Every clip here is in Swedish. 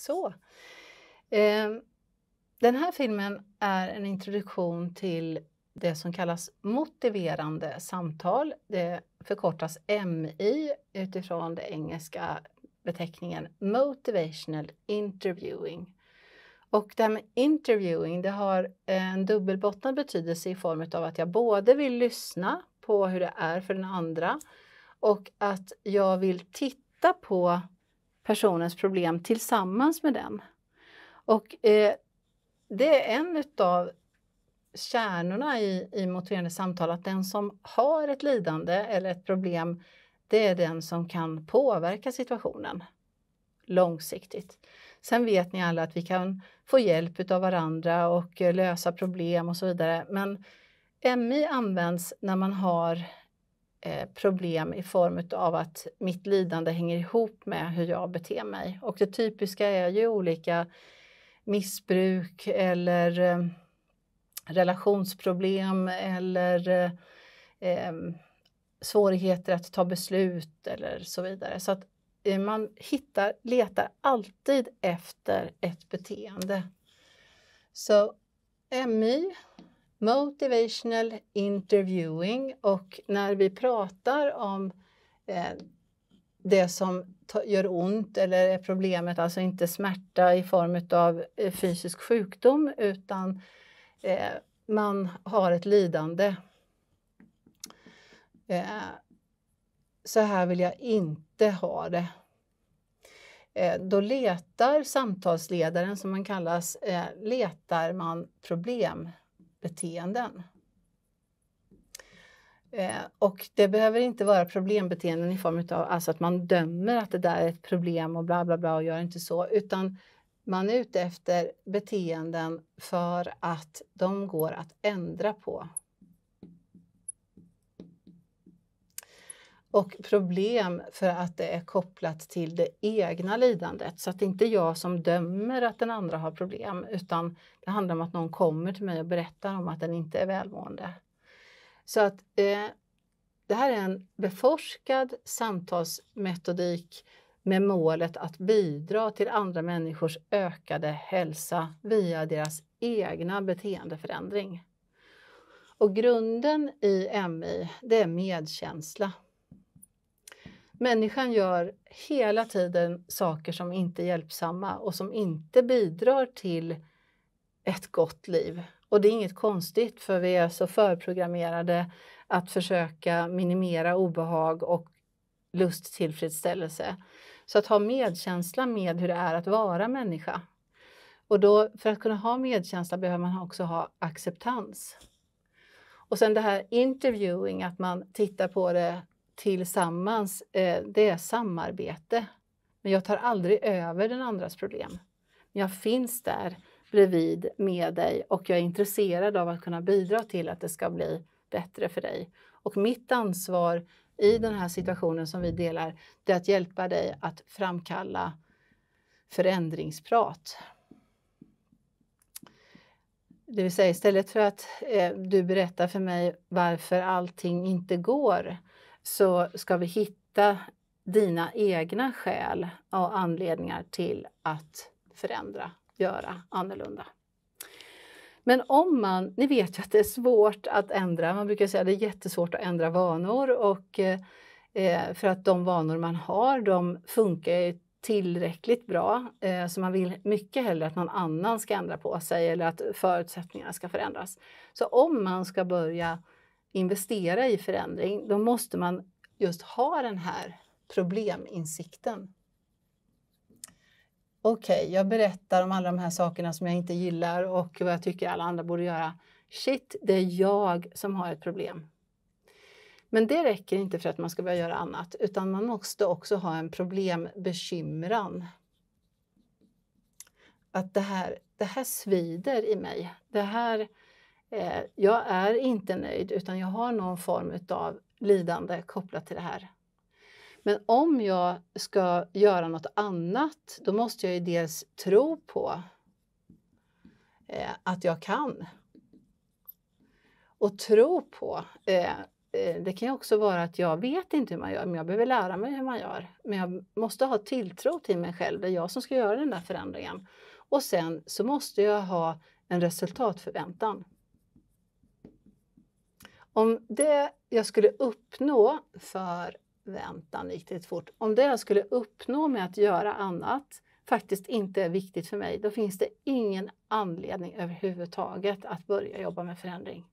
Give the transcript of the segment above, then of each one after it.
Så. Ehm, den här filmen är en introduktion till det som kallas motiverande samtal. Det förkortas MI utifrån den engelska beteckningen Motivational Interviewing. Och det här med interviewing, det har en dubbelbottnad betydelse i form av att jag både vill lyssna på hur det är för den andra och att jag vill titta på personens problem tillsammans med den. Och eh, det är en av kärnorna i, i motiverande samtal, att den som har ett lidande eller ett problem, det är den som kan påverka situationen långsiktigt. Sen vet ni alla att vi kan få hjälp av varandra och eh, lösa problem och så vidare. Men MI används när man har Eh, problem i form av att mitt lidande hänger ihop med hur jag beter mig. Och det typiska är ju olika missbruk eller eh, relationsproblem eller eh, svårigheter att ta beslut eller så vidare. Så att man hittar, letar alltid efter ett beteende. Så MI motivational interviewing och när vi pratar om eh, det som gör ont eller är problemet, alltså inte smärta i form av eh, fysisk sjukdom utan eh, man har ett lidande. Eh, så här vill jag inte ha det. Eh, då letar samtalsledaren, som man kallas, eh, letar man problem beteenden. Eh, och det behöver inte vara problembeteenden i form av alltså att man dömer att det där är ett problem och bla bla bla och gör inte så, utan man är ute efter beteenden för att de går att ändra på. och problem för att det är kopplat till det egna lidandet. Så att det inte är jag som dömer att den andra har problem utan det handlar om att någon kommer till mig och berättar om att den inte är välmående. Så att eh, det här är en beforskad samtalsmetodik med målet att bidra till andra människors ökade hälsa via deras egna beteendeförändring. Och grunden i MI, det är medkänsla. Människan gör hela tiden saker som inte är hjälpsamma och som inte bidrar till ett gott liv. Och det är inget konstigt för vi är så förprogrammerade att försöka minimera obehag och lusttillfredsställelse. Så att ha medkänsla med hur det är att vara människa. Och då, för att kunna ha medkänsla behöver man också ha acceptans. Och sen det här interviewing, att man tittar på det tillsammans, eh, det är samarbete. Men jag tar aldrig över den andras problem. Jag finns där bredvid med dig och jag är intresserad av att kunna bidra till att det ska bli bättre för dig. Och mitt ansvar i den här situationen som vi delar, det är att hjälpa dig att framkalla förändringsprat. Det vill säga istället för att eh, du berättar för mig varför allting inte går så ska vi hitta dina egna skäl och anledningar till att förändra, göra annorlunda. Men om man, ni vet ju att det är svårt att ändra, man brukar säga att det är jättesvårt att ändra vanor och eh, för att de vanor man har de funkar tillräckligt bra eh, så man vill mycket hellre att någon annan ska ändra på sig eller att förutsättningarna ska förändras. Så om man ska börja investera i förändring, då måste man just ha den här probleminsikten. Okej, okay, jag berättar om alla de här sakerna som jag inte gillar och vad jag tycker alla andra borde göra. Shit, det är jag som har ett problem. Men det räcker inte för att man ska börja göra annat, utan man måste också ha en problembekymran. Att det här, det här svider i mig. Det här Eh, jag är inte nöjd utan jag har någon form av lidande kopplat till det här. Men om jag ska göra något annat, då måste jag ju dels tro på eh, att jag kan. Och tro på, eh, det kan ju också vara att jag vet inte hur man gör, men jag behöver lära mig hur man gör. Men jag måste ha tilltro till mig själv, det är jag som ska göra den där förändringen. Och sen så måste jag ha en resultatförväntan. Om det jag skulle uppnå för väntan gick det fort. Om det jag skulle uppnå med att göra annat faktiskt inte är viktigt för mig, då finns det ingen anledning överhuvudtaget att börja jobba med förändring.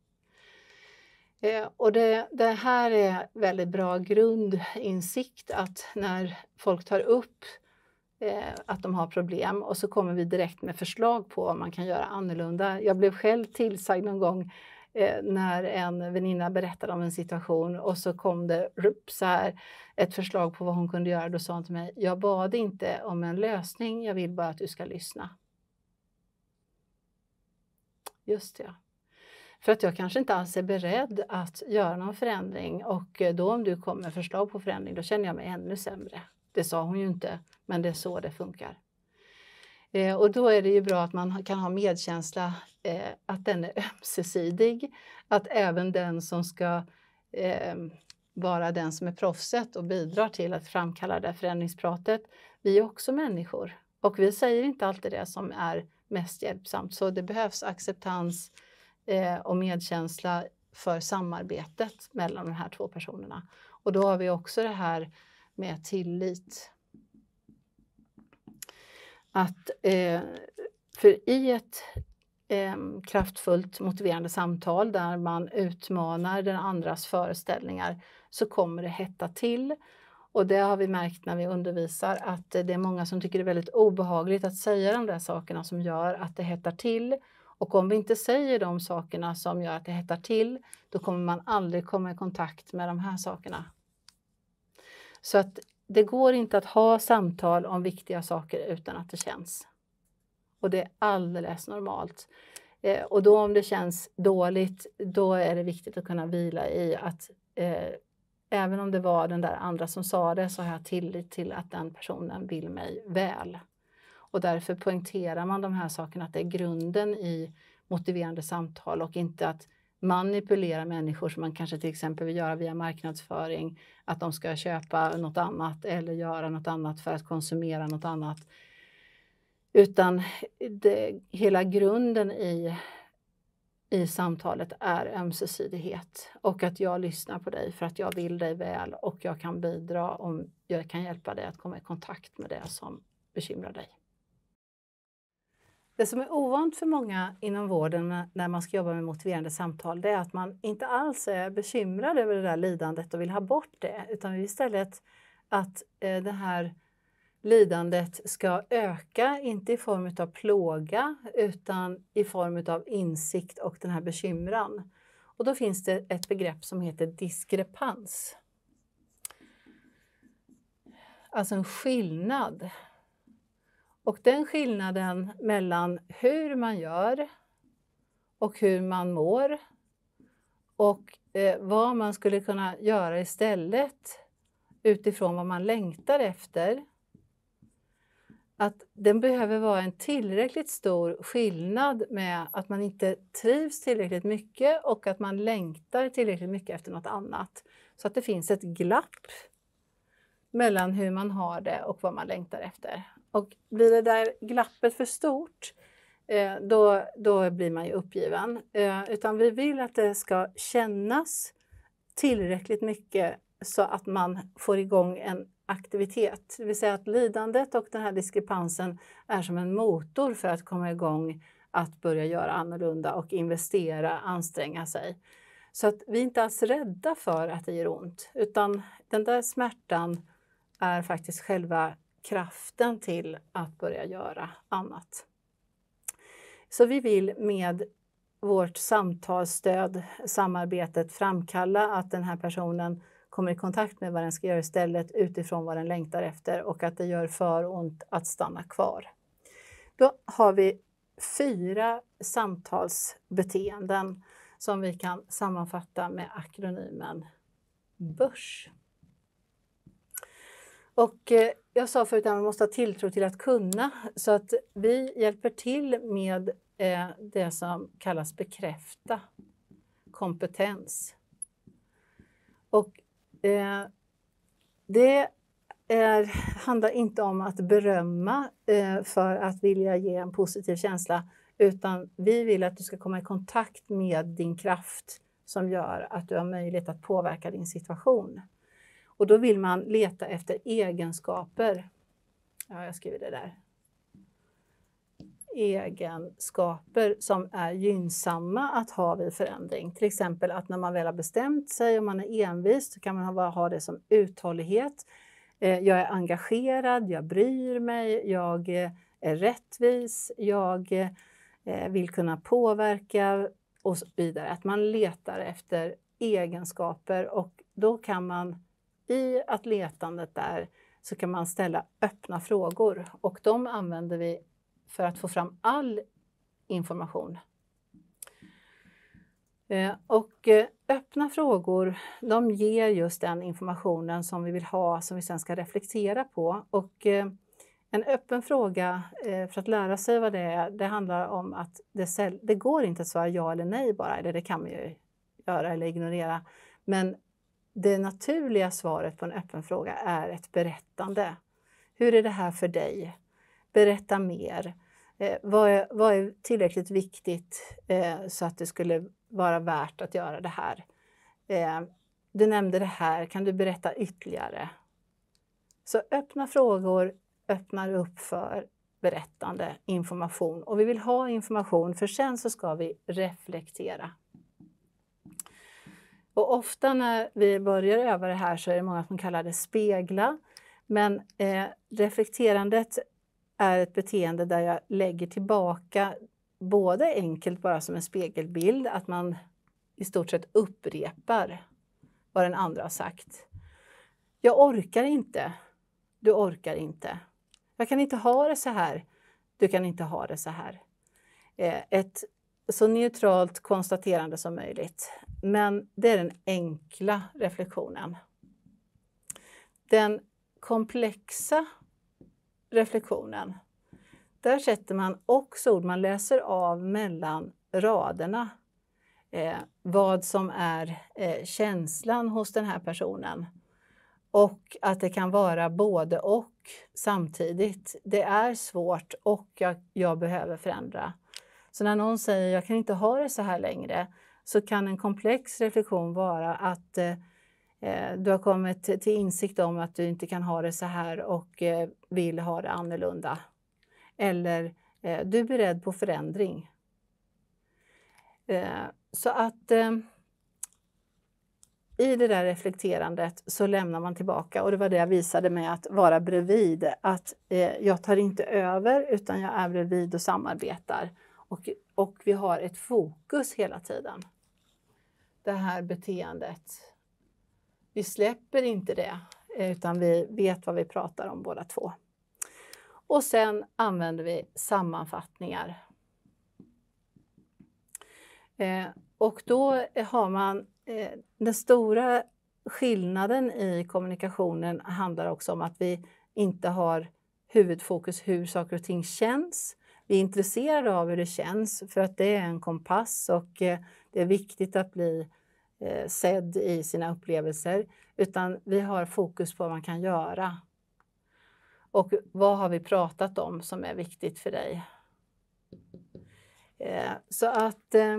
Eh, och det, det, här är väldigt bra grundinsikt att när folk tar upp eh, att de har problem och så kommer vi direkt med förslag på vad man kan göra annorlunda. Jag blev själv tillsagd någon gång Eh, när en väninna berättade om en situation och så kom det rup, så här, ett förslag på vad hon kunde göra. Då sa hon till mig, jag bad inte om en lösning, jag vill bara att du ska lyssna. Just det, ja. För att jag kanske inte alls är beredd att göra någon förändring och eh, då om du kommer med förslag på förändring, då känner jag mig ännu sämre. Det sa hon ju inte, men det är så det funkar. Eh, och då är det ju bra att man kan ha medkänsla, eh, att den är ömsesidig, att även den som ska eh, vara den som är proffset och bidrar till att framkalla det här förändringspratet, vi är också människor och vi säger inte alltid det som är mest hjälpsamt, så det behövs acceptans eh, och medkänsla för samarbetet mellan de här två personerna. Och då har vi också det här med tillit att, eh, för i ett eh, kraftfullt motiverande samtal där man utmanar den andras föreställningar så kommer det hetta till. Och det har vi märkt när vi undervisar att det är många som tycker det är väldigt obehagligt att säga de där sakerna som gör att det hettar till. Och om vi inte säger de sakerna som gör att det hettar till, då kommer man aldrig komma i kontakt med de här sakerna. Så att det går inte att ha samtal om viktiga saker utan att det känns. Och det är alldeles normalt. Eh, och då om det känns dåligt, då är det viktigt att kunna vila i att eh, även om det var den där andra som sa det så har jag tillit till att den personen vill mig väl. Och därför poängterar man de här sakerna, att det är grunden i motiverande samtal och inte att manipulera människor som man kanske till exempel vill göra via marknadsföring, att de ska köpa något annat eller göra något annat för att konsumera något annat. Utan det, hela grunden i, i samtalet är ömsesidighet och att jag lyssnar på dig för att jag vill dig väl och jag kan bidra om jag kan hjälpa dig att komma i kontakt med det som bekymrar dig. Det som är ovant för många inom vården när man ska jobba med motiverande samtal det är att man inte alls är bekymrad över det där lidandet och vill ha bort det utan vill istället att eh, det här lidandet ska öka, inte i form av plåga utan i form av insikt och den här bekymran. Och då finns det ett begrepp som heter diskrepans. Alltså en skillnad och den skillnaden mellan hur man gör och hur man mår och eh, vad man skulle kunna göra istället utifrån vad man längtar efter. Att den behöver vara en tillräckligt stor skillnad med att man inte trivs tillräckligt mycket och att man längtar tillräckligt mycket efter något annat. Så att det finns ett glapp mellan hur man har det och vad man längtar efter. Och blir det där glappet för stort, eh, då, då blir man ju uppgiven. Eh, utan vi vill att det ska kännas tillräckligt mycket så att man får igång en aktivitet. Det vill säga att lidandet och den här diskrepansen är som en motor för att komma igång att börja göra annorlunda och investera, anstränga sig. Så att vi är inte alls rädda för att det gör ont, utan den där smärtan är faktiskt själva kraften till att börja göra annat. Så vi vill med vårt samtalsstöd, samarbetet, framkalla att den här personen kommer i kontakt med vad den ska göra istället utifrån vad den längtar efter och att det gör för ont att stanna kvar. Då har vi fyra samtalsbeteenden som vi kan sammanfatta med akronymen BÖRS. Och eh, jag sa förut att man måste ha tilltro till att kunna, så att vi hjälper till med eh, det som kallas bekräfta kompetens. Och eh, det är, handlar inte om att berömma för att vilja ge en positiv känsla, utan vi vill att du ska komma i kontakt med din kraft som gör att du har möjlighet att påverka din situation. Och då vill man leta efter egenskaper. Ja, jag skriver det där. Egenskaper som är gynnsamma att ha vid förändring. Till exempel att när man väl har bestämt sig och man är envis så kan man ha det som uthållighet. Eh, jag är engagerad, jag bryr mig, jag eh, är rättvis, jag eh, vill kunna påverka och så vidare. Att man letar efter egenskaper och då kan man i att letandet där så kan man ställa öppna frågor och de använder vi för att få fram all information. Eh, och eh, öppna frågor, de ger just den informationen som vi vill ha, som vi sen ska reflektera på. Och eh, en öppen fråga, för att lära sig vad det är, det handlar om att det, det går inte att svara ja eller nej bara, eller det kan man ju göra eller ignorera. Men det naturliga svaret på en öppen fråga är ett berättande. Hur är det här för dig? Berätta mer. Eh, vad, är, vad, är, tillräckligt viktigt eh, så att det skulle vara värt att göra det här? Eh, du nämnde det här, kan du berätta ytterligare? Så öppna frågor öppnar upp för berättande information och vi vill ha information för sen så ska vi reflektera. Och ofta när vi börjar öva det här så är det många som kallar det spegla. Men eh, reflekterandet är ett beteende där jag lägger tillbaka både enkelt bara som en spegelbild, att man i stort sett upprepar vad den andra har sagt. Jag orkar inte. Du orkar inte. Jag kan inte ha det så här. Du kan inte ha det så här. Eh, ett så neutralt konstaterande som möjligt. Men det är den enkla reflektionen. Den komplexa reflektionen, där sätter man också ord, man läser av mellan raderna eh, vad som är eh, känslan hos den här personen. Och att det kan vara både och samtidigt. Det är svårt och jag, jag behöver förändra. Så när någon säger jag kan inte ha det så här längre, så kan en komplex reflektion vara att eh, eh, du har kommit till insikt om att du inte kan ha det så här och eh, vill ha det annorlunda. Eller eh, du är beredd på förändring. Eh, så att eh, i det där reflekterandet så lämnar man tillbaka och det var det jag visade med att vara bredvid. Att eh, jag tar inte över utan jag är bredvid och samarbetar. Och, och vi har ett fokus hela tiden det här beteendet. Vi släpper inte det, utan vi vet vad vi pratar om båda två. Och sen använder vi sammanfattningar. Eh, och då har man eh, den stora skillnaden i kommunikationen handlar också om att vi inte har huvudfokus hur saker och ting känns. Vi är intresserade av hur det känns för att det är en kompass och eh, det är viktigt att bli eh, sedd i sina upplevelser, utan vi har fokus på vad man kan göra. Och vad har vi pratat om som är viktigt för dig? Eh, så att, eh,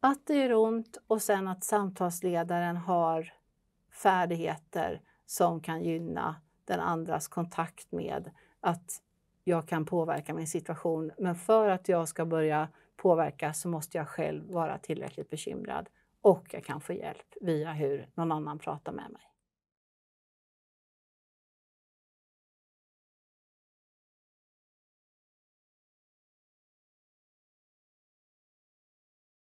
att det gör ont och sen att samtalsledaren har färdigheter som kan gynna den andras kontakt med att jag kan påverka min situation. Men för att jag ska börja påverka så måste jag själv vara tillräckligt bekymrad och jag kan få hjälp via hur någon annan pratar med mig.